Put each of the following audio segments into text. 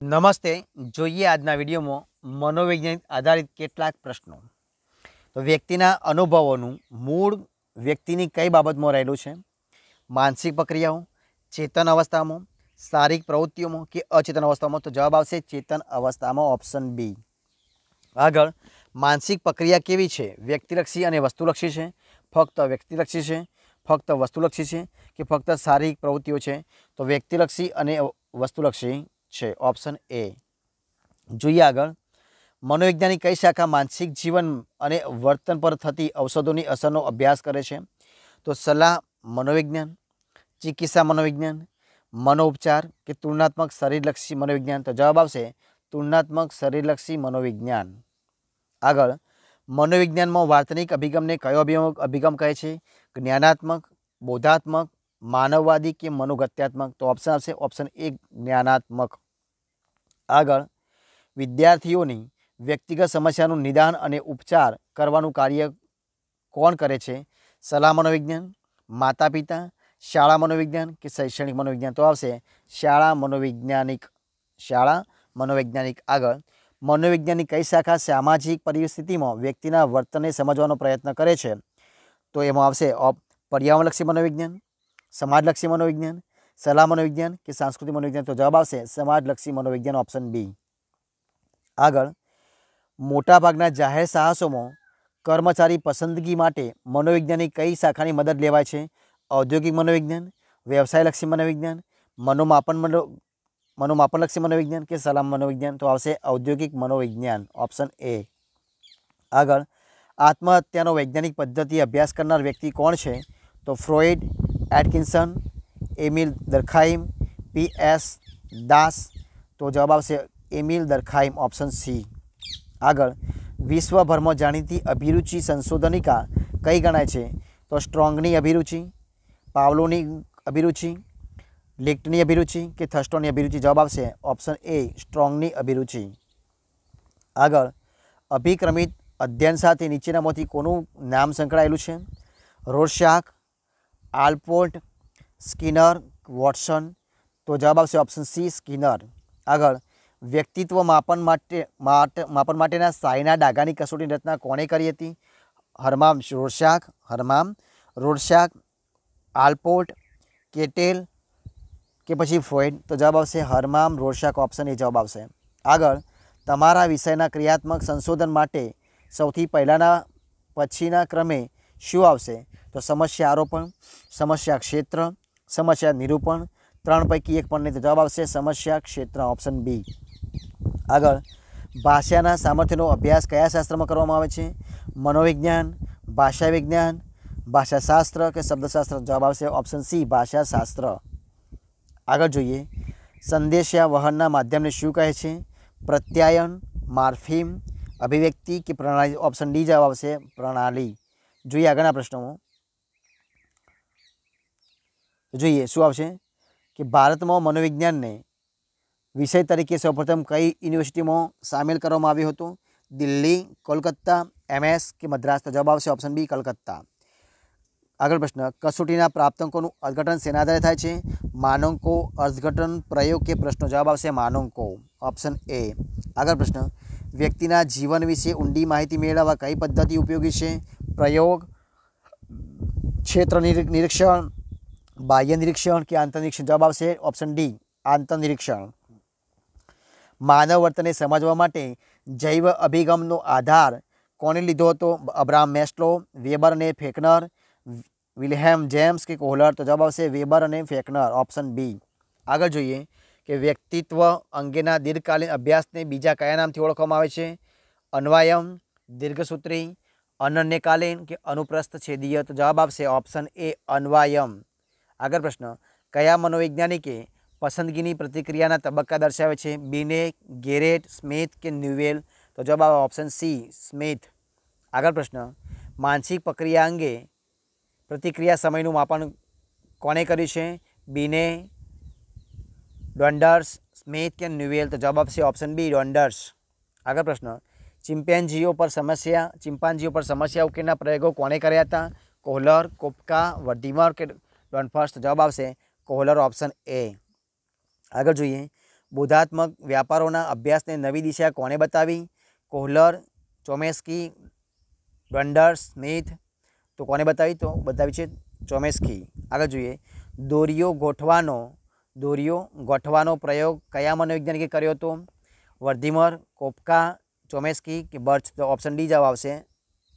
નમસ્તે જોઈએ આજના વિડીયોમાં મનોવૈજ્ઞાનિક આધારિત કેટલાક પ્રશ્નો તો વ્યક્તિના અનુભવોનું મૂળ વ્યક્તિની કઈ બાબતમાં રહેલું છે માનસિક પ્રક્રિયાઓ ચેતન અવસ્થામાં શારીરિક પ્રવૃત્તિઓમાં કે અચેતન અવસ્થામાં તો જવાબ આવશે ચેતન અવસ્થામાં ઓપ્શન બી આગળ માનસિક પ્રક્રિયા કેવી છે વ્યક્તિલક્ષી અને વસ્તુલક્ષી છે ફક્ત વ્યક્તિલક્ષી છે ફક્ત વસ્તુલક્ષી છે કે ફક્ત શારીરિક પ્રવૃત્તિઓ છે તો વ્યક્તિલક્ષી અને વસ્તુલક્ષી છે ઓપ્શન એ જોઈએ આગળ મનોવૈજ્ઞાનિક કઈ શાખા માનસિક જીવન અને વર્તન પર થતી ઔષધોની અસરનો અભ્યાસ કરે છે તો સલાહ મનોવિજ્ઞાન ચિકિત્સા મનોવિજ્ઞાન મનોપચાર કે તુલનાત્મક શરીરલક્ષી મનોવિજ્ઞાન તો જવાબ આવશે તુલનાત્મક શરીરલક્ષી મનોવિજ્ઞાન આગળ મનોવિજ્ઞાનમાં વાર્તનિક અભિગમને કયો અભિગમ અભિગમ કહે છે જ્ઞાનાત્મક બોધાત્મક માનવવાદી કે મનોગત્યાત્મક તો ઓપ્શન આવશે ઓપ્શન એ જ્ઞાનાત્મક આગળ વિદ્યાર્થીઓની વ્યક્તિગત સમસ્યાનું નિદાન અને ઉપચાર કરવાનું કાર્ય કોણ કરે છે સલાહ મનોવિજ્ઞાન માતા પિતા શાળા મનોવિજ્ઞાન કે શૈક્ષણિક મનોવિજ્ઞાન તો આવશે શાળા મનોવૈજ્ઞાનિક શાળા મનોવૈજ્ઞાનિક આગળ મનોવિજ્ઞાનની કઈ શાખા સામાજિક પરિસ્થિતિમાં વ્યક્તિના વર્તનને સમજવાનો પ્રયત્ન કરે છે તો એમાં આવશે પર્યાવરણલક્ષી મનોવિજ્ઞાન સમાજલક્ષી મનોવિજ્ઞાન સાલામ મનોવિજ્ઞાન કે સંસ્કૃતિ મનોવિજ્ઞાન તો જવાબ આવશે સમાજ લક્ષી મનોવિજ્ઞાન ઓપ્શન બી આગળ મોટા ભાગના જાહેર સાહસોમાં કર્મચારી પસંદગી માટે મનોવૈજ્ઞાનિક કઈ શાખાની મદદ લેવાય છે ઔદ્યોગિક મનોવિજ્ઞાન વ્યવસાય લક્ષી મનોવિજ્ઞાન મનોમાપન મનોમાપન લક્ષી મનોવિજ્ઞાન કે સાલામ મનોવિજ્ઞાન તો આવશે ઔદ્યોગિક મનોવિજ્ઞાન ઓપ્શન એ આગળ આત્મહત્યાનો વૈજ્ઞાનિક પદ્ધતિએ અભ્યાસ કરનાર વ્યક્તિ કોણ છે તો Freud Atkinson Emile Durkheim P S Das तो जवाब આવશે एमिल दरखाइम ऑप्शन सी આગળ विश्व भरમાં જાણીતી અભિરુચિ સંશોધનીકા કઈ ગણાય છે તો સ્ટ્રોંગની અભિરુચિ Павલોની અભિરુચિ લિક્ટની અભિરુચિ કે થર્સ્ટોનની અભિરુચિ જવાબ આવશે ऑप्शन ए સ્ટ્રોંગની અભિરુચિ આગળ અભિક્રમિત અધ્યયન સાથી નીચેનામાંથી કોનું નામ સંકળાયેલું છે રોશ્યાક આલ્પોર્ટ स्किनर वाटसन तो जवाब આવશે ઓપ્શન સી સ્કિનર આગળ વ્યક્તિત્વ માપન માટે માપન માટેના સાઈના ડાગાની કસોટી રચના કોણે કરી હતી હરમામ રોર્શાક હરમામ રોર્શાક આલ્પોર્ટ કેટેલ કે પછી ફ્રોઈડ તો જવાબ આવશે હરમામ રોર્શાક ઓપ્શન એ જવાબ આવશે આગળ તમારા વિષયના ક્રિયાત્મક સંશોધન માટે સૌથી પહેલાના પછીના ક્રમે શું આવશે તો સમસ્યા આરોપણ સમસ્યા ક્ષેત્ર સમસ્યા નિરૂપણ 3 પૈકી એક પરનો જવાબ આવશે સમસ્યા ક્ષેત્રા ઓપ્શન બી આગળ ભાષાના સામર્થ્યનો અભ્યાસ કયા શાસ્ત્રમાં કરવામાં આવે છે મનોવિજ્ઞાન ભાષા વિજ્ઞાન ભાષાશાસ્ત્ર કે શબ્દશાસ્ત્ર જવાબ આવશે ઓપ્શન સી ભાષાશાસ્ત્ર આગળ જોઈએ સંદેશા વહનના માધ્યમને શું કહે છે પ્રત્યાયન માર્ફિમ અભિવ્યક્તિ કે પ્રણાલી ઓપ્શન ડી જવાબ આવશે પ્રણાલી જોઈએ આગળના પ્રશ્નોમાં જોઈએ શું આવશે કે ભારતમાં મનોવિજ્ઞાનને વિશે તરીકે સૌપ્રથમ કઈ યુનિવર્સિટીમાં સામેલ કરવામાં આવ્યું હતું દિલ્હી કલકત્તા એમએસ કે મદ્રાસ તો જવાબ આવશે ઓપ્શન બી કલકત્તા આગળ પ્રશ્ન કસોટીના પ્રાપ્તકોનું આડઘટન શેના દ્વારા થાય છે માનવકો આડઘટન પ્રયોગ કે પ્રશ્નો જવાબ આવશે માનવકો ઓપ્શન એ આગળ પ્રશ્ન વ્યક્તિના જીવન વિશે ઊંડી માહિતી મેળવા કઈ પદ્ધતિ ઉપયોગી છે પ્રયોગ ક્ષેત્ર નિરીક્ષણ બાહ્ય નિરીક્ષણ કે આંતરિક નિરીક્ષણ જવાબ આવશે ઓપ્શન ડી આંતર નિરીક્ષણ માનવ વર્તને સમજવા માટે જૈવ અભિગમનો આધાર કોણે લીધો હતો અભરામ મેસ્લો વેબરને ફેકનર વિલહેમ જેમ્સ કે કોહલર તો જવાબ આવશે વેબર અને ફેકનર ઓપ્શન બી આગળ જોઈએ કે વ્યક્તિત્વ અંગેના દીર્ઘકાલીન અભ્યાસને બીજું કયા નામથી ઓળખવામાં આવે છે અનવાયમ દીર્ઘસુત્રી અનનકાલિન કે અનુપ્રસ્થ છેદિયત જવાબ આવશે ઓપ્શન એ અનવાયમ આગળ પ્રશ્ન કયા મનોવૈજ્ઞાનિકે પસંદગીની પ્રતિક્રિયાના તબક્કા દર્શાવે છે બિને ગેરેટ સ્મિથ કે ન્યુવેલ તો જવાબ આવે ઓપ્શન સી સ્મિથ આગળ પ્રશ્ન માનસિક પ્રક્રિયા અંગે પ્રતિક્રિયા સમયનું માપન કોણે કર્યું છે બીને ડોન્ડર્સ સ્મિથ કે ન્યુવેલ તો જવાબ આપશે ઓપ્શન બી ડોન્ડર્સ આગળ પ્રશ્ન ચિમ્પેન્જીઓ પર સમસ્યા ચિમ્પાન્જીઓ પર સમસ્યા ઉકેલના પ્રયોગો કોણે કર્યા હતા કોહલર કોપકા વર્ધીમર કે ડોન ફર્સ્ટ જવાબ આવશે કોહોલર ઓપ્શન એ આગળ જોઈએ બૌધાત્મક વ્યવપારોના અભ્યાસને નવી દિશા કોણે બતાવી કોહોલર ચોમેસ્કી બંડર સ્મિથ તો કોણે બતાવી તો બતાવી છે ચોમેસ્કી આગળ જોઈએ દોરિયો ગોઠવાનો દોરિયો ગોઠવાનો પ્રયોગ કયા મનોવૈજ્ઞાનિકે કર્યો તો વર્ધીમર કોપકા ચોમેસ્કી કે બર્ચ તો ઓપ્શન ડી જવાબ આવશે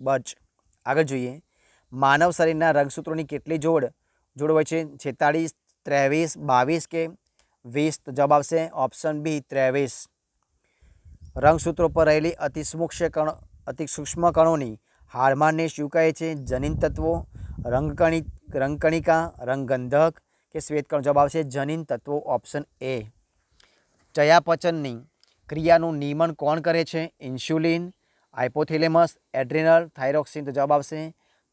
બર્ચ આગળ જોઈએ માનવ શરીકના રંગসূত্রની કેટલે જોડ જોડ છે છેતાળીસ ત્રેવીસ બાવીસ કે વીસ તો જવાબ આવશે ઓપ્શન બી ત્રેવીસ રંગસૂત્રો પર રહેલી અતિસૂક્ષ્મ કણો અતિસૂક્ષ્મ કણોની હાર્માનને શું કહે છે જનીન તત્વો રંગકણિ રંગકણિકા રંગગંધક કે શ્વેતકણ જવાબ આવશે જનીન તત્વો ઓપ્શન એ ચયાપચનની ક્રિયાનું નિયમન કોણ કરે છે ઇન્સ્યુલિન હાઇપોથેલેમસ એડ્રિનલ થાઇરોક્સિન તો જવાબ આવશે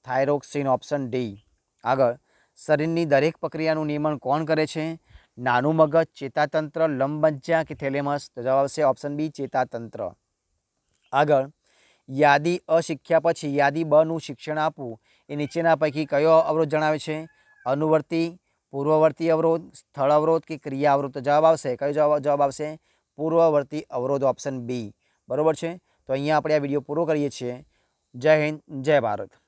થાઇરોક્સિન ઓપ્શન ડી આગળ શરીરની દરેક પ્રક્રિયાનું નિયમન કોણ કરે છે નાનું મગજ ચેતાતંત્ર લંબમજ્જા કે થેલેમસ તો જવાબ આવશે ઓપ્શન બી ચેતાતંત્ર આગળ યાદી અશિક્ષ્યા પછી યાદી બનું શિક્ષણ આપવું એ નીચેના પૈકી કયો અવરોધ જણાવે છે અનુવર્તી પૂર્વવર્તી અવરોધ સ્થળ અવરોધ કે ક્રિયા અવરોધ તો જવાબ આવશે કયો જવાબ આવશે પૂર્વવર્તી અવરોધ ઓપ્શન બી બરાબર છે તો અહીંયા આપણે આ વિડીયો પૂરો કરીએ છીએ જય હિન્દ જય ભારત